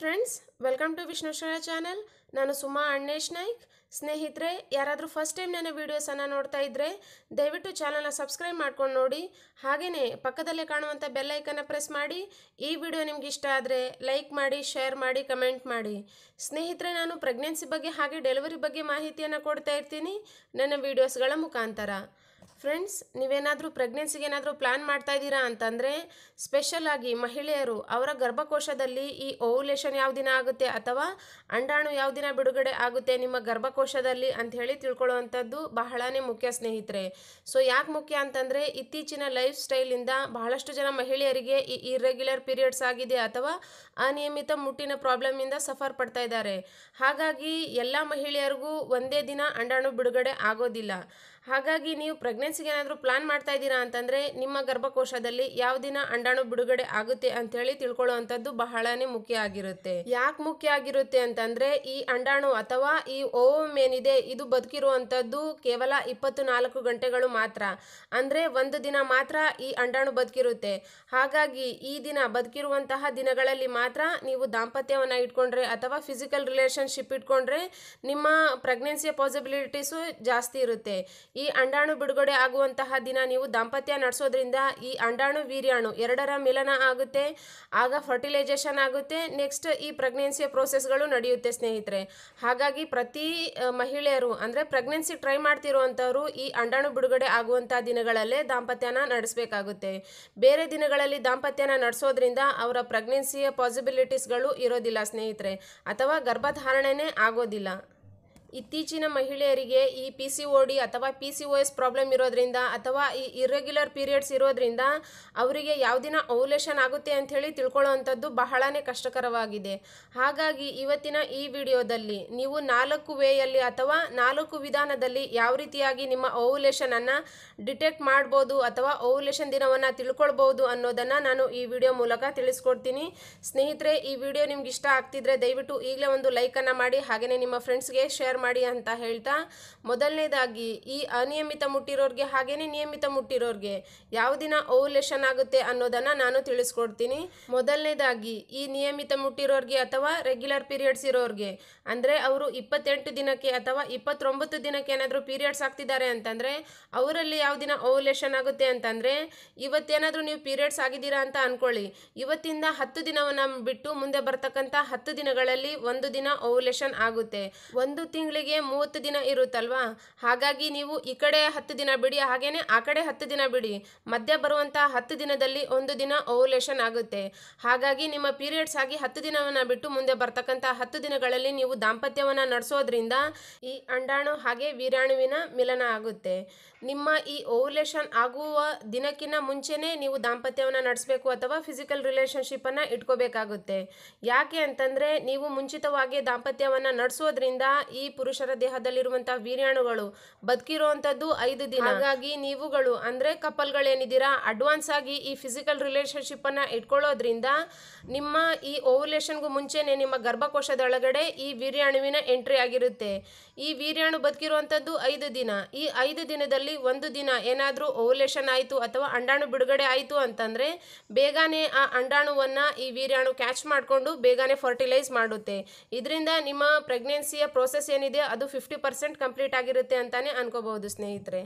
friends welcome to Vishnushwar channel ನಾನು ಸುಮಾ ಅಣ್ಣೇಶ್ ನಾಯ್ಕ್ ಸ್ನೇಹಿತರೆ ಯಾರಾದರೂ ಫಸ್ಟ್ ಟೈಮ್ ನನ್ನ ವೀಡಿಯೋಸನ್ನು ನೋಡ್ತಾ ಇದ್ದರೆ ದಯವಿಟ್ಟು ಚಾನಲ್ನ ಸಬ್ಸ್ಕ್ರೈಬ್ ಮಾಡ್ಕೊಂಡು ನೋಡಿ ಹಾಗೆಯೇ ಪಕ್ಕದಲ್ಲೇ ಕಾಣುವಂಥ ಬೆಲ್ಲೈಕನ್ನು ಪ್ರೆಸ್ ಮಾಡಿ ಈ ವಿಡಿಯೋ ನಿಮ್ಗೆ ಇಷ್ಟ ಆದರೆ ಲೈಕ್ ಮಾಡಿ ಶೇರ್ ಮಾಡಿ ಕಮೆಂಟ್ ಮಾಡಿ ಸ್ನೇಹಿತರೆ ನಾನು ಪ್ರೆಗ್ನೆನ್ಸಿ ಬಗ್ಗೆ ಹಾಗೆ ಡೆಲಿವರಿ ಬಗ್ಗೆ ಮಾಹಿತಿಯನ್ನು ಕೊಡ್ತಾ ಇರ್ತೀನಿ ನನ್ನ ವೀಡಿಯೋಸ್ಗಳ ಮುಖಾಂತರ ಫ್ರೆಂಡ್ಸ್ ನೀವೇನಾದರೂ ಪ್ರೆಗ್ನೆನ್ಸಿಗೆ ಏನಾದರೂ ಪ್ಲ್ಯಾನ್ ಮಾಡ್ತಾ ಇದ್ದೀರಾ ಅಂತಂದರೆ ಸ್ಪೆಷಲಾಗಿ ಮಹಿಳೆಯರು ಅವರ ಗರ್ಭಕೋಶದಲ್ಲಿ ಈ ಓವುಲೇಷನ್ ಯಾವ ದಿನ ಆಗುತ್ತೆ ಅಥವಾ ಅಂಡಾಣು ಯಾವ ದಿನ ಬಿಡುಗಡೆ ಆಗುತ್ತೆ ನಿಮ್ಮ ಗರ್ಭಕೋಶದಲ್ಲಿ ಅಂತ ಹೇಳಿ ತಿಳ್ಕೊಳ್ಳುವಂಥದ್ದು ಬಹಳನೇ ಮುಖ್ಯ ಸ್ನೇಹಿತರೆ ಸೊ ಯಾಕೆ ಮುಖ್ಯ ಅಂತಂದರೆ ಇತ್ತೀಚಿನ ಲೈಫ್ ಸ್ಟೈಲಿಂದ ಬಹಳಷ್ಟು ಜನ ಮಹಿಳೆಯರಿಗೆ ಈ ಇರ್ರೆಗ್ಯುಲರ್ ಪೀರಿಯಡ್ಸ್ ಆಗಿದೆ ಅಥವಾ ಅನಿಯಮಿತ ಮುಟ್ಟಿನ ಪ್ರಾಬ್ಲಮಿಂದ ಸಫರ್ ಪಡ್ತಾ ಇದ್ದಾರೆ ಹಾಗಾಗಿ ಎಲ್ಲ ಮಹಿಳೆಯರಿಗೂ ಒಂದೇ ದಿನ ಅಂಡಾಣು ಬಿಡುಗಡೆ ಆಗೋದಿಲ್ಲ ಹಾಗಾಗಿ ನೀವು ಪ್ರೆಗ್ನೆನ್ಸಿಗೆ ಏನಾದರೂ ಪ್ಲಾನ್ ಮಾಡ್ತಾ ಇದ್ದೀರಾ ಅಂತಂದರೆ ನಿಮ್ಮ ಗರ್ಭಕೋಶದಲ್ಲಿ ಯಾವ ದಿನ ಅಂಡಾಣು ಬಿಡುಗಡೆ ಆಗುತ್ತೆ ಅಂತ ಹೇಳಿ ತಿಳ್ಕೊಳ್ಳುವಂಥದ್ದು ಬಹಳನೇ ಮುಖ್ಯ ಆಗಿರುತ್ತೆ ಯಾಕೆ ಮುಖ್ಯ ಆಗಿರುತ್ತೆ ಅಂತಂದರೆ ಈ ಅಂಡಾಣು ಅಥವಾ ಈ ಓವಮ್ ಏನಿದೆ ಇದು ಬದುಕಿರುವಂಥದ್ದು ಕೇವಲ ಇಪ್ಪತ್ತು ನಾಲ್ಕು ಗಂಟೆಗಳು ಮಾತ್ರ ಅಂದರೆ ಒಂದು ದಿನ ಮಾತ್ರ ಈ ಅಂಡಾಣು ಬದುಕಿರುತ್ತೆ ಹಾಗಾಗಿ ಈ ದಿನ ಬದುಕಿರುವಂತಹ ದಿನಗಳಲ್ಲಿ ಮಾತ್ರ ನೀವು ದಾಂಪತ್ಯವನ್ನು ಇಟ್ಕೊಂಡ್ರೆ ಅಥವಾ ಫಿಸಿಕಲ್ ರಿಲೇಷನ್ಶಿಪ್ ಇಟ್ಕೊಂಡ್ರೆ ನಿಮ್ಮ ಪ್ರೆಗ್ನೆನ್ಸಿಯ ಪಾಸಿಬಿಲಿಟೀಸು ಜಾಸ್ತಿ ಇರುತ್ತೆ ಈ ಅಂಡಾಣು ಬಿಡುಗಡೆ ಆಗುವಂತಹ ದಿನ ನೀವು ದಾಂಪತ್ಯ ನಡೆಸೋದ್ರಿಂದ ಈ ಅಂಡಾಣು ವೀರ್ಯಾಣು ಎರಡರ ಮಿಲನ ಆಗುತ್ತೆ ಆಗ ಫರ್ಟಿಲೈಜೇಷನ್ ಆಗುತ್ತೆ ನೆಕ್ಸ್ಟ್ ಈ ಪ್ರೆಗ್ನೆನ್ಸಿಯ ಪ್ರೋಸೆಸ್ಗಳು ನಡೆಯುತ್ತೆ ಸ್ನೇಹಿತರೆ ಹಾಗಾಗಿ ಪ್ರತಿ ಮಹಿಳೆಯರು ಅಂದರೆ ಪ್ರೆಗ್ನೆನ್ಸಿ ಟ್ರೈ ಮಾಡ್ತಿರುವಂಥವ್ರು ಈ ಅಂಡಾಣು ಬಿಡುಗಡೆ ಆಗುವಂಥ ದಿನಗಳಲ್ಲೇ ದಾಂಪತ್ಯನ ನಡೆಸಬೇಕಾಗುತ್ತೆ ಬೇರೆ ದಿನಗಳಲ್ಲಿ ದಾಂಪತ್ಯನ ನಡೆಸೋದ್ರಿಂದ ಅವರ ಪ್ರೆಗ್ನೆನ್ಸಿಯ ಪಾಸಿಬಿಲಿಟೀಸ್ಗಳು ಇರೋದಿಲ್ಲ ಸ್ನೇಹಿತರೆ ಅಥವಾ ಗರ್ಭಧಾರಣೆನೇ ಆಗೋದಿಲ್ಲ ಇತ್ತೀಚಿನ ಮಹಿಳೆಯರಿಗೆ ಈ ಪಿ ಸಿ ಒ ಡಿ ಅಥವಾ P C O S problem ಇರೋದ್ರಿಂದ ಅಥವಾ ಈ ಇರ್ರೆಗ್ಯುಲರ್ ಪೀರಿಯಡ್ಸ್ ಇರೋದ್ರಿಂದ ಅವರಿಗೆ ಯಾವ ದಿನ ಓವುಲೇಷನ್ ಆಗುತ್ತೆ ಅಂಥೇಳಿ ತಿಳ್ಕೊಳ್ಳೋವಂಥದ್ದು ಬಹಳನೇ ಕಷ್ಟಕರವಾಗಿದೆ ಹಾಗಾಗಿ ಇವತ್ತಿನ ಈ ವಿಡಿಯೋದಲ್ಲಿ ನೀವು ನಾಲ್ಕು ವೇಯಲ್ಲಿ ಅಥವಾ ನಾಲ್ಕು ವಿಧಾನದಲ್ಲಿ ಯಾವ ರೀತಿಯಾಗಿ ನಿಮ್ಮ ಓವುಲೇಷನನ್ನು ಡಿಟೆಕ್ಟ್ ಮಾಡ್ಬೋದು ಅಥವಾ ಓವುಲೇಷನ್ ದಿನವನ್ನು ತಿಳ್ಕೊಳ್ಬೋದು ಅನ್ನೋದನ್ನು ನಾನು ಈ ವಿಡಿಯೋ ಮೂಲಕ ತಿಳಿಸ್ಕೊಡ್ತೀನಿ ಸ್ನೇಹಿತರೆ ಈ ವಿಡಿಯೋ ನಿಮ್ಗೆ ಇಷ್ಟ ಆಗ್ತಿದ್ರೆ ದಯವಿಟ್ಟು ಈಗಲೇ ಒಂದು ಲೈಕನ್ನು ಮಾಡಿ ಹಾಗೆಯೇ ನಿಮ್ಮ ಫ್ರೆಂಡ್ಸ್ಗೆ ಶೇರ್ ಮಾಡಿ ಅಂತ ಹೇಳ್ತಾ ಮೊದಲನೇದಾಗಿ ಈ ಅನಿಯಮಿತ ಮುಟ್ಟಿರೋರಿಗೆ ಹಾಗೇನೆ ನಿಯಮಿತ ಮುಟ್ಟಿರೋರಿಗೆ ಯಾವ ದಿನ ಓವುಲೇಷನ್ ಆಗುತ್ತೆ ಅನ್ನೋದನ್ನು ನಾನು ತಿಳಿಸ್ಕೊಡ್ತೀನಿ ಮೊದಲನೇದಾಗಿ ಈ ನಿಯಮಿತ ಮುಟ್ಟಿರೋರಿಗೆ ಅಥವಾ ರೆಗ್ಯುಲರ್ ಪೀರಿಯಡ್ಸ್ ಇರೋರಿಗೆ ಅಂದರೆ ಅವರು ಇಪ್ಪತ್ತೆಂಟು ದಿನಕ್ಕೆ ಅಥವಾ ಇಪ್ಪತ್ತೊಂಬತ್ತು ದಿನಕ್ಕೆ ಏನಾದರೂ ಪೀರಿಯಡ್ಸ್ ಆಗ್ತಿದ್ದಾರೆ ಅಂತಂದರೆ ಅವರಲ್ಲಿ ಯಾವ ದಿನ ಓವುಲೇಷನ್ ಆಗುತ್ತೆ ಅಂತಂದರೆ ಇವತ್ತೇನಾದರೂ ನೀವು ಪೀರಿಯಡ್ಸ್ ಆಗಿದ್ದೀರಾ ಅಂತ ಅಂದ್ಕೊಳ್ಳಿ ಇವತ್ತಿಂದ ಹತ್ತು ದಿನವನ್ನು ಬಿಟ್ಟು ಮುಂದೆ ಬರ್ತಕ್ಕಂಥ ಹತ್ತು ದಿನಗಳಲ್ಲಿ ಒಂದು ದಿನ ಓವುಲೇಷನ್ ಆಗುತ್ತೆ ಒಂದು ತಿಂಗಳು ತಿಂಗಳಿಗೆ ಮೂವತ್ತು ದಿನ ಇರುತ್ತಲ್ವಾ ಹಾಗಾಗಿ ನೀವು ಈ ಕಡೆ ಹತ್ತು ದಿನ ಬಿಡಿ ಹಾಗೇನೆ ಆ ಕಡೆ ಹತ್ತು ದಿನ ಬಿಡಿ ಮಧ್ಯ ಬರುವಂತಹ ಹತ್ತು ದಿನದಲ್ಲಿ ಒಂದು ದಿನ ಓವಲೇಷನ್ ಆಗುತ್ತೆ ಹಾಗಾಗಿ ನಿಮ್ಮ ಪೀರಿಯಡ್ಸ್ ಆಗಿ ಹತ್ತು ದಿನವನ್ನು ಬಿಟ್ಟು ಮುಂದೆ ಬರ್ತಕ್ಕಂಥ ಹತ್ತು ದಿನಗಳಲ್ಲಿ ನೀವು ದಾಂಪತ್ಯವನ್ನು ನಡೆಸೋದ್ರಿಂದ ಈ ಅಂಡಾಣು ಹಾಗೆ ವೀರಾಣುವಿನ ಮಿಲನ ಆಗುತ್ತೆ ನಿಮ್ಮ ಈ ಓವಲೇಷನ್ ಆಗುವ ದಿನಕ್ಕಿಂತ ಮುಂಚೆನೇ ನೀವು ದಾಂಪತ್ಯವನ್ನು ನಡೆಸಬೇಕು ಅಥವಾ ಫಿಸಿಕಲ್ ರಿಲೇಷನ್ಶಿಪ್ಪನ್ನು ಇಟ್ಕೋಬೇಕಾಗುತ್ತೆ ಯಾಕೆ ಅಂತಂದರೆ ನೀವು ಮುಂಚಿತವಾಗಿ ದಾಂಪತ್ಯವನ್ನು ನಡೆಸೋದ್ರಿಂದ ಈ ಪುರುಷರ ದೇಹದಲ್ಲಿರುವಂತಹ ವೀರ್ಯಾಣುಗಳು ಬದುಕಿರುವಂತದ್ದು ಐದು ದಿನ ಹಾಗಾಗಿ ನೀವುಗಳು ಅಂದ್ರೆ ಕಪಲ್ಗಳೇನಿದ್ದೀರಾ ಅಡ್ವಾನ್ಸ್ ಆಗಿ ಈ ಫಿಸಿಕಲ್ ರಿಲೇಶನ್ಶಿಪ್ ಅನ್ನ ಇಟ್ಕೊಳ್ಳೋದ್ರಿಂದ ನಿಮ್ಮ ಈ ಗೂ ಮುಂಚೆನೆ ನಿಮ್ಮ ಗರ್ಭಕೋಶದ ಈ ವೀರ್ಯಾಣುವಿನ ಎಂಟ್ರಿ ಆಗಿರುತ್ತೆ ಈ ವೀರ್ಯಾಣು ಬದುಕಿರುವಂತದ್ದು ಐದು ದಿನ ಈ ಐದು ದಿನದಲ್ಲಿ ಒಂದು ದಿನ ಏನಾದರೂ ಓವುಲೇಷನ್ ಆಯಿತು ಅಥವಾ ಅಂಡಾಣು ಬಿಡುಗಡೆ ಆಯಿತು ಅಂತಂದ್ರೆ ಬೇಗನೆ ಆ ಅಂಡಾಣುವನ್ನ ಈ ವೀರ್ಯಾಣು ಕ್ಯಾಚ್ ಮಾಡಿಕೊಂಡು ಬೇಗನೆ ಫರ್ಟಿಲೈಸ್ ಮಾಡುತ್ತೆ ಇದರಿಂದ ನಿಮ್ಮ ಪ್ರೆಗ್ನೆನ್ಸಿಯ ಪ್ರೋಸೆಸ್ ಏನಿದೆ ಏನಿದೆ ಅದು ಫಿಫ್ಟಿ ಪರ್ಸೆಂಟ್ ಕಂಪ್ಲೀಟ್ ಆಗಿರುತ್ತೆ ಅಂತಾನೆ ಅನ್ಕೋಬಹುದು ಸ್ನೇಹಿತರೆ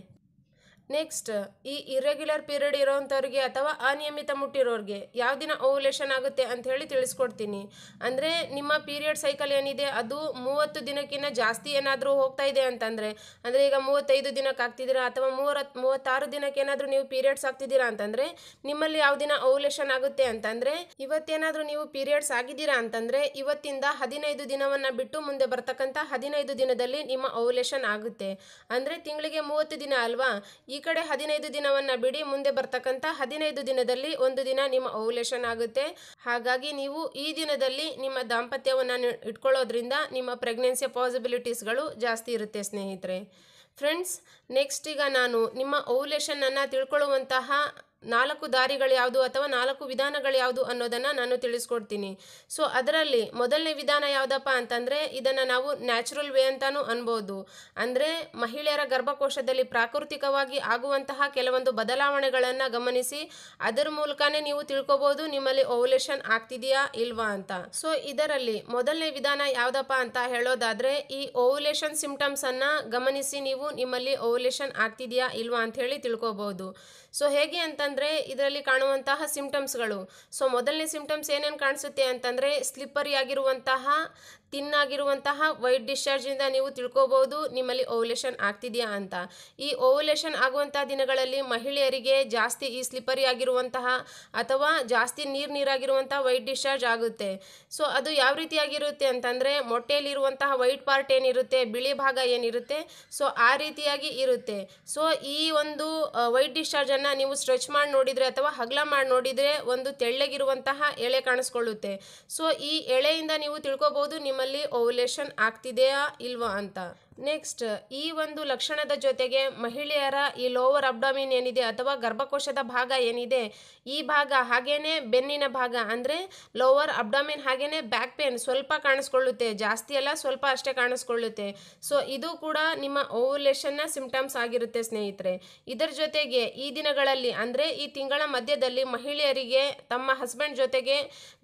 ನೆಕ್ಸ್ಟ್ ಈ ಇರೆಗ್ಯುಲರ್ ಪೀರಿಯಡ್ ಇರೋವಂಥವ್ರಿಗೆ ಅಥವಾ ಅನಿಯಮಿತ ಮುಟ್ಟಿರೋರಿಗೆ ಯಾವ ದಿನ ಓವುಲೇಷನ್ ಆಗುತ್ತೆ ಅಂತ ಹೇಳಿ ತಿಳಿಸ್ಕೊಡ್ತೀನಿ ಅಂದರೆ ನಿಮ್ಮ ಪೀರಿಯಡ್ ಸೈಕಲ್ ಏನಿದೆ ಅದು ಮೂವತ್ತು ದಿನಕ್ಕಿಂತ ಜಾಸ್ತಿ ಏನಾದರೂ ಹೋಗ್ತಾ ಇದೆ ಅಂತಂದರೆ ಅಂದರೆ ಈಗ ಮೂವತ್ತೈದು ದಿನಕ್ಕೆ ಆಗ್ತಿದ್ದೀರಾ ಅಥವಾ ಮೂವರ ಮೂವತ್ತಾರು ದಿನಕ್ಕೆ ಏನಾದರೂ ನೀವು ಪೀರಿಯಡ್ಸ್ ಆಗ್ತಿದ್ದೀರಾ ಅಂತಂದರೆ ನಿಮ್ಮಲ್ಲಿ ಯಾವ ದಿನ ಓವುಲೇಷನ್ ಆಗುತ್ತೆ ಅಂತಂದರೆ ಇವತ್ತೇನಾದರೂ ನೀವು ಪೀರಿಯಡ್ಸ್ ಆಗಿದ್ದೀರಾ ಅಂತಂದರೆ ಇವತ್ತಿಂದ ಹದಿನೈದು ದಿನವನ್ನು ಬಿಟ್ಟು ಮುಂದೆ ಬರ್ತಕ್ಕಂಥ ಹದಿನೈದು ದಿನದಲ್ಲಿ ನಿಮ್ಮ ಓವುಲೇಷನ್ ಆಗುತ್ತೆ ಅಂದರೆ ತಿಂಗಳಿಗೆ ಮೂವತ್ತು ದಿನ ಅಲ್ವಾ ಈ ಕಡೆ ಹದಿನೈದು ದಿನವನ್ನು ಬಿಡಿ ಮುಂದೆ ಬರ್ತಕ್ಕಂಥ ಹದಿನೈದು ದಿನದಲ್ಲಿ ಒಂದು ದಿನ ನಿಮ್ಮ ಓವುಲೇಷನ್ ಆಗುತ್ತೆ ಹಾಗಾಗಿ ನೀವು ಈ ದಿನದಲ್ಲಿ ನಿಮ್ಮ ದಾಂಪತ್ಯವನ್ನು ಇಟ್ಕೊಳ್ಳೋದ್ರಿಂದ ನಿಮ್ಮ ಪ್ರೆಗ್ನೆನ್ಸಿಯ ಪಾಸಿಬಿಲಿಟೀಸ್ಗಳು ಜಾಸ್ತಿ ಇರುತ್ತೆ ಸ್ನೇಹಿತರೆ ಫ್ರೆಂಡ್ಸ್ ನೆಕ್ಸ್ಟ್ ಈಗ ನಾನು ನಿಮ್ಮ ಓವ್ಯುಲೇಷನನ್ನು ತಿಳ್ಕೊಳ್ಳುವಂತಹ ನಾಲ್ಕು ದಾರಿಗಳು ಯಾವುದು ಅಥವಾ ನಾಲ್ಕು ವಿಧಾನಗಳು ಯಾವುದು ಅನ್ನೋದನ್ನು ನಾನು ತಿಳಿಸ್ಕೊಡ್ತೀನಿ ಸೊ ಅದರಲ್ಲಿ ಮೊದಲನೇ ವಿಧಾನ ಯಾವುದಪ್ಪ ಅಂತಂದರೆ ಇದನ್ನು ನಾವು ನ್ಯಾಚುರಲ್ ವೇ ಅಂತಾನೂ ಅನ್ಬೋದು ಅಂದರೆ ಮಹಿಳೆಯರ ಗರ್ಭಕೋಶದಲ್ಲಿ ಪ್ರಾಕೃತಿಕವಾಗಿ ಆಗುವಂತಹ ಕೆಲವೊಂದು ಬದಲಾವಣೆಗಳನ್ನು ಗಮನಿಸಿ ಅದರ ಮೂಲಕನೇ ನೀವು ತಿಳ್ಕೊಬೋದು ನಿಮ್ಮಲ್ಲಿ ಓವಲೇಷನ್ ಆಗ್ತಿದೆಯಾ ಇಲ್ವಾ ಅಂತ ಸೊ ಇದರಲ್ಲಿ ಮೊದಲನೇ ವಿಧಾನ ಯಾವುದಪ್ಪ ಅಂತ ಹೇಳೋದಾದರೆ ಈ ಓವಲೇಷನ್ ಸಿಂಪ್ಟಮ್ಸನ್ನು ಗಮನಿಸಿ ನೀವು ನಿಮ್ಮಲ್ಲಿ ಓವಲೇಷನ್ ಆಗ್ತಿದೆಯಾ ಇಲ್ವಾ ಅಂತ ಹೇಳಿ ತಿಳ್ಕೊಬೋದು ಸೊ ಹೇಗೆ ಅಂತ ಅಂತಂದರೆ ಇದರಲ್ಲಿ ಕಾಣುವಂತಹ ಗಳು ಸೊ ಮೊದಲನೇ ಸಿಂಪ್ಟಮ್ಸ್ ಏನೇನು ಕಾಣಿಸುತ್ತೆ ಅಂತಂದರೆ ಸ್ಲಿಪ್ಪರಿ ಆಗಿರುವಂತಹ ತಿನ್ ಆಗಿರುವಂತಹ ವೈಟ್ ಇಂದ ನೀವು ತಿಳ್ಕೋಬಹುದು ನಿಮ್ಮಲ್ಲಿ ಓವಲೇಷನ್ ಆಗ್ತಿದೆಯಾ ಅಂತ ಈ ಓವಲೇಷನ್ ಆಗುವಂತಹ ದಿನಗಳಲ್ಲಿ ಮಹಿಳೆಯರಿಗೆ ಜಾಸ್ತಿ ಈ ಸ್ಲಿಪ್ಪರಿ ಆಗಿರುವಂತಹ ಅಥವಾ ಜಾಸ್ತಿ ನೀರು ನೀರಾಗಿರುವಂತಹ ವೈಟ್ ಡಿಸ್ಚಾರ್ಜ್ ಆಗುತ್ತೆ ಸೊ ಅದು ಯಾವ ರೀತಿಯಾಗಿರುತ್ತೆ ಅಂತಂದರೆ ಮೊಟ್ಟೆಯಲ್ಲಿರುವಂತಹ ವೈಟ್ ಪಾರ್ಟ್ ಏನಿರುತ್ತೆ ಬಿಳಿ ಭಾಗ ಏನಿರುತ್ತೆ ಸೊ ಆ ರೀತಿಯಾಗಿ ಇರುತ್ತೆ ಸೊ ಈ ಒಂದು ವೈಟ್ ಡಿಸ್ಚಾರ್ಜನ್ನು ನೀವು ಸ್ಟ್ರೆಚ್ ಮಾಡಿ ನೋಡಿದರೆ ಅಥವಾ ಹಗ್ಲ ಮಾಡಿ ನೋಡಿದರೆ ಒಂದು ತೆಳ್ಳಗಿರುವಂತಹ ಎಳೆ ಕಾಣಿಸ್ಕೊಳ್ಳುತ್ತೆ ಸೊ ಈ ಎಳೆಯಿಂದ ನೀವು ತಿಳ್ಕೊಬಹುದು ನಿಮ್ಮ ಟೈಮಲ್ಲಿ ಓವುಲೇಷನ್ ಆಗ್ತಿದೆಯಾ ಇಲ್ವಾ ಅಂತ ನೆಕ್ಸ್ಟ್ ಈ ಒಂದು ಲಕ್ಷಣದ ಜೊತೆಗೆ ಮಹಿಳೆಯರ ಈ ಲೋವರ್ ಅಬ್ಡಾಮಿನ್ ಏನಿದೆ ಅಥವಾ ಗರ್ಭಕೋಶದ ಭಾಗ ಏನಿದೆ ಈ ಭಾಗ ಹಾಗೇನೆ ಬೆನ್ನಿನ ಭಾಗ ಅಂದರೆ ಲೋವರ್ ಅಬ್ಡಾಮಿನ್ ಹಾಗೇನೆ ಬ್ಯಾಕ್ ಪೇನ್ ಸ್ವಲ್ಪ ಕಾಣಿಸ್ಕೊಳ್ಳುತ್ತೆ ಜಾಸ್ತಿ ಅಲ್ಲ ಸ್ವಲ್ಪ ಅಷ್ಟೇ ಕಾಣಿಸ್ಕೊಳ್ಳುತ್ತೆ ಸೊ ಇದು ಕೂಡ ನಿಮ್ಮ ಓವುಲೇಷನ್ನ ಸಿಂಪ್ಟಮ್ಸ್ ಆಗಿರುತ್ತೆ ಸ್ನೇಹಿತರೆ ಇದರ ಜೊತೆಗೆ ಈ ದಿನಗಳಲ್ಲಿ ಅಂದರೆ ಈ ತಿಂಗಳ ಮಧ್ಯದಲ್ಲಿ ಮಹಿಳೆಯರಿಗೆ ತಮ್ಮ ಹಸ್ಬೆಂಡ್ ಜೊತೆಗೆ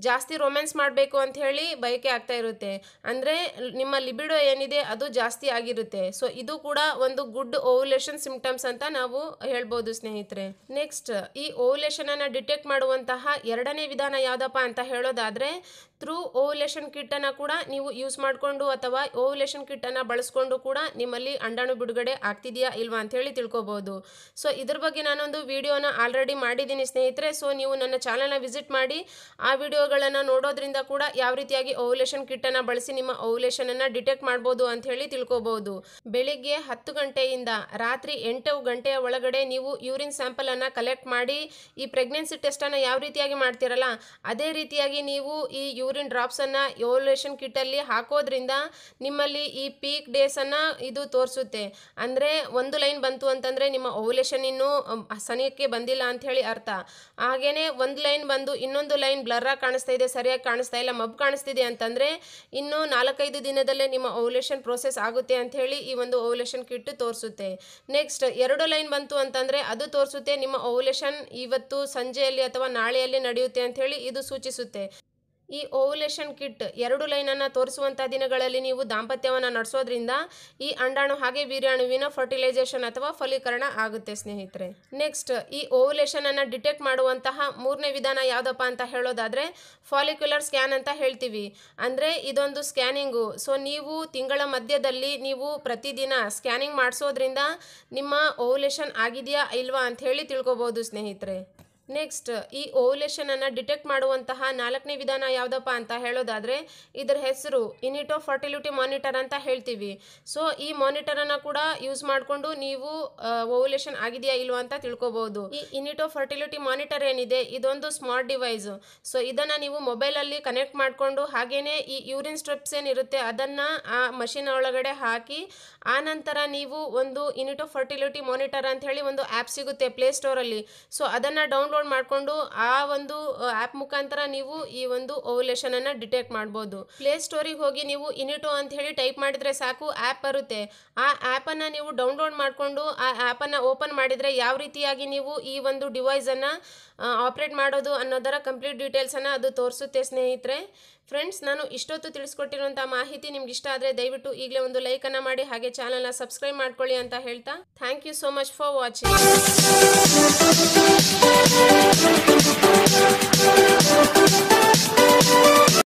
ಜಾಸ್ತಿ ರೊಮ್ಯಾನ್ಸ್ ಮಾಡಬೇಕು ಅಂತ ಹೇಳಿ ಬಯಕೆ ಆಗ್ತಾ ಇರುತ್ತೆ ಅಂದರೆ ನಿಮ್ಮ ಲಿಬಿಡೋ ಏನಿದೆ ಅದು ಜಾಸ್ತಿ ಆಗಿರುತ್ತೆ ಸೊ ಇದು ಕೂಡ ಒಂದು ಗುಡ್ ಓವುಲೇಷನ್ ಸಿಂಪ್ಟಮ್ಸ್ ಅಂತ ನಾವು ಹೇಳ್ಬೋದು ಸ್ನೇಹಿತರೆ ನೆಕ್ಸ್ಟ್ ಈ ಓವುಲೇಷನ್ ಅನ್ನ ಡಿಟೆಕ್ಟ್ ಮಾಡುವಂತಹ ಎರಡನೇ ವಿಧಾನ ಯಾವ್ದಪ್ಪ ಅಂತ ಹೇಳೋದಾದ್ರೆ ಥ್ರೂ ಓವ್ಯುಲೇಷನ್ ಕಿಟ್ಟನ್ನು ಕೂಡ ನೀವು ಯೂಸ್ ಮಾಡಿಕೊಂಡು ಅಥವಾ ಓವ್ಯುಲೇಷನ್ ಕಿಟ್ಟನ್ನು ಬಳಸ್ಕೊಂಡು ಕೂಡ ನಿಮ್ಮಲ್ಲಿ ಅಂಡಾಣು ಬಿಡುಗಡೆ ಆಗ್ತಿದೆಯಾ ಇಲ್ವಾ ಹೇಳಿ ತಿಳ್ಕೊಬೋದು ಸೊ ಇದ್ರ ಬಗ್ಗೆ ನಾನೊಂದು ವಿಡಿಯೋನ ಆಲ್ರೆಡಿ ಮಾಡಿದ್ದೀನಿ ಸ್ನೇಹಿತರೆ ಸೊ ನೀವು ನನ್ನ ಚಾನಲ್ನ ವಿಸಿಟ್ ಮಾಡಿ ಆ ವಿಡಿಯೋಗಳನ್ನು ನೋಡೋದ್ರಿಂದ ಕೂಡ ಯಾವ ರೀತಿಯಾಗಿ ಓವ್ಯುಲೇಷನ್ ಕಿಟ್ಟನ್ನು ಬಳಸಿ ನಿಮ್ಮ ಓವ್ಯುಲೇಷನನ್ನು ಡಿಟೆಕ್ಟ್ ಮಾಡ್ಬೋದು ಹೇಳಿ ತಿಳ್ಕೊಬೋದು ಬೆಳಿಗ್ಗೆ ಹತ್ತು ಗಂಟೆಯಿಂದ ರಾತ್ರಿ ಎಂಟು ಗಂಟೆಯ ಒಳಗಡೆ ನೀವು ಯೂರಿನ್ ಸ್ಯಾಂಪಲನ್ನು ಕಲೆಕ್ಟ್ ಮಾಡಿ ಈ ಪ್ರೆಗ್ನೆನ್ಸಿ ಟೆಸ್ಟನ್ನು ಯಾವ ರೀತಿಯಾಗಿ ಮಾಡ್ತೀರಲ್ಲ ಅದೇ ರೀತಿಯಾಗಿ ನೀವು ಈ ಯೂರಿನ್ ಡ್ರಾಪ್ಸನ್ನು ಯೋಲೇಷನ್ ಕಿಟ್ಟಲ್ಲಿ ಹಾಕೋದ್ರಿಂದ ನಿಮ್ಮಲ್ಲಿ ಈ ಪೀಕ್ ಡೇಸನ್ನು ಇದು ತೋರಿಸುತ್ತೆ ಅಂದರೆ ಒಂದು ಲೈನ್ ಬಂತು ಅಂತಂದರೆ ನಿಮ್ಮ ಓವ್ಯುಲೇಷನ್ ಇನ್ನೂ ಸನಿಹಕ್ಕೆ ಬಂದಿಲ್ಲ ಅಂಥೇಳಿ ಅರ್ಥ ಹಾಗೆಯೇ ಒಂದು ಲೈನ್ ಬಂದು ಇನ್ನೊಂದು ಲೈನ್ ಬ್ಲರ್ರಾಗಿ ಕಾಣಿಸ್ತಾ ಇದೆ ಸರಿಯಾಗಿ ಕಾಣಿಸ್ತಾ ಇಲ್ಲ ಮಬ್ ಕಾಣಿಸ್ತಿದೆ ಅಂತಂದರೆ ಇನ್ನೂ ನಾಲ್ಕೈದು ದಿನದಲ್ಲೇ ನಿಮ್ಮ ಓವ್ಯುಲೇಷನ್ ಪ್ರೋಸೆಸ್ ಆಗುತ್ತೆ ಅಂಥೇಳಿ ಈ ಒಂದು ಓವಲೇಷನ್ ಕಿಟ್ ತೋರಿಸುತ್ತೆ ನೆಕ್ಸ್ಟ್ ಎರಡು ಲೈನ್ ಬಂತು ಅಂತಂದರೆ ಅದು ತೋರಿಸುತ್ತೆ ನಿಮ್ಮ ಓವ್ಯುಲೇಷನ್ ಇವತ್ತು ಸಂಜೆಯಲ್ಲಿ ಅಥವಾ ನಾಳೆಯಲ್ಲಿ ನಡೆಯುತ್ತೆ ಅಂಥೇಳಿ ಇದು ಸೂಚಿಸುತ್ತೆ ಈ ಓವುಲೇಷನ್ ಕಿಟ್ ಎರಡು ಲೈನನ್ನು ತೋರಿಸುವಂಥ ದಿನಗಳಲ್ಲಿ ನೀವು ದಾಂಪತ್ಯವನ್ನು ನಡೆಸೋದ್ರಿಂದ ಈ ಅಂಡಾಣು ಹಾಗೆ ವೀರ್ಯಾಣುವಿನ ಫರ್ಟಿಲೈಸೇಷನ್ ಅಥವಾ ಫಲೀಕರಣ ಆಗುತ್ತೆ ಸ್ನೇಹಿತರೆ ನೆಕ್ಸ್ಟ್ ಈ ಓವುಲೇಷನನ್ನು ಡಿಟೆಕ್ಟ್ ಮಾಡುವಂತಹ ಮೂರನೇ ವಿಧಾನ ಯಾವುದಪ್ಪ ಅಂತ ಹೇಳೋದಾದರೆ ಫಾಲಿಕ್ಯುಲರ್ ಸ್ಕ್ಯಾನ್ ಅಂತ ಹೇಳ್ತೀವಿ ಅಂದರೆ ಇದೊಂದು ಸ್ಕ್ಯಾನಿಂಗು ಸೊ ನೀವು ತಿಂಗಳ ಮಧ್ಯದಲ್ಲಿ ನೀವು ಪ್ರತಿದಿನ ಸ್ಕ್ಯಾನಿಂಗ್ ಮಾಡಿಸೋದ್ರಿಂದ ನಿಮ್ಮ ಓವುಲೇಷನ್ ಆಗಿದೆಯಾ ಇಲ್ವಾ ಹೇಳಿ ತಿಳ್ಕೊಬೋದು ಸ್ನೇಹಿತರೆ ನೆಕ್ಸ್ಟ್ ಈ ಅನ್ನ ಡಿಟೆಕ್ಟ್ ಮಾಡುವಂತಹ ನಾಲ್ಕನೇ ವಿಧಾನ ಯಾವುದಪ್ಪ ಅಂತ ಹೇಳೋದಾದ್ರೆ ಇದರ ಹೆಸರು ಇನಿಟೋ ಫರ್ಟಿಲಿಟಿ ಮಾನಿಟರ್ ಅಂತ ಹೇಳ್ತೀವಿ ಸೊ ಈ ಮಾನಿಟರನ್ನು ಕೂಡ ಯೂಸ್ ಮಾಡಿಕೊಂಡು ನೀವು ಓವ್ಯುಲೇಷನ್ ಆಗಿದೆಯಾ ಇಲ್ವಾ ಅಂತ ತಿಳ್ಕೋಬಹುದು ಈ ಇನಿಟೋ ಫರ್ಟಿಲಿಟಿ ಮಾನಿಟರ್ ಏನಿದೆ ಇದೊಂದು ಸ್ಮಾರ್ಟ್ ಡಿವೈಸ್ ಸೊ ಇದನ್ನ ನೀವು ಮೊಬೈಲಲ್ಲಿ ಕನೆಕ್ಟ್ ಮಾಡಿಕೊಂಡು ಹಾಗೇನೆ ಈ ಯೂರಿನ್ ಸ್ಟ್ರಿಪ್ಸ್ ಏನಿರುತ್ತೆ ಅದನ್ನು ಆ ಮಷಿನ್ ಒಳಗಡೆ ಹಾಕಿ ಆ ನಂತರ ನೀವು ಒಂದು ಇನಿಟೋ ಫರ್ಟಿಲಿಟಿ ಮಾನಿಟರ್ ಅಂತ ಹೇಳಿ ಒಂದು ಆ್ಯಪ್ ಸಿಗುತ್ತೆ ಪ್ಲೇ ಅಲ್ಲಿ ಸೊ ಅದನ್ನು ಡೌನ್ಲೋಡ್ ಡೌನ್ಲೋಡ್ ಮಾಡಿಕೊಂಡು ಆ ಒಂದು ಆ್ಯಪ್ ಮುಖಾಂತರ ನೀವು ಈ ಒಂದು ಓವಲೇಷನನ್ನು ಡಿಟೆಕ್ಟ್ ಮಾಡ್ಬೋದು ಸ್ಟೋರಿಗೆ ಹೋಗಿ ನೀವು ಇನಿಟೋ ಅಂತ ಹೇಳಿ ಟೈಪ್ ಮಾಡಿದರೆ ಸಾಕು ಆ್ಯಪ್ ಬರುತ್ತೆ ಆ ಆ್ಯಪನ್ನು ನೀವು ಡೌನ್ಲೋಡ್ ಮಾಡಿಕೊಂಡು ಆ ಆ್ಯಪನ್ನು ಓಪನ್ ಮಾಡಿದರೆ ಯಾವ ರೀತಿಯಾಗಿ ನೀವು ಈ ಒಂದು ಡಿವೈಸನ್ನು ಆಪ್ರೇಟ್ ಮಾಡೋದು ಅನ್ನೋದರ ಕಂಪ್ಲೀಟ್ ಡೀಟೇಲ್ಸನ್ನು ಅದು ತೋರಿಸುತ್ತೆ ಸ್ನೇಹಿತರೆ ಫ್ರೆಂಡ್ಸ್ ನಾನು ಇಷ್ಟೊತ್ತು ತಿಳಿಸ್ಕೊಟ್ಟಿರುವಂಥ ಮಾಹಿತಿ ನಿಮ್ಗೆ ಇಷ್ಟ ಆದರೆ ದಯವಿಟ್ಟು ಈಗಲೇ ಒಂದು ಲೈಕ್ ಅನ್ನ ಮಾಡಿ ಹಾಗೆ ಚಾನಲ್ನ ಸಬ್ಸ್ಕ್ರೈಬ್ ಮಾಡ್ಕೊಳ್ಳಿ ಅಂತ ಹೇಳ್ತಾ thank you so much for watching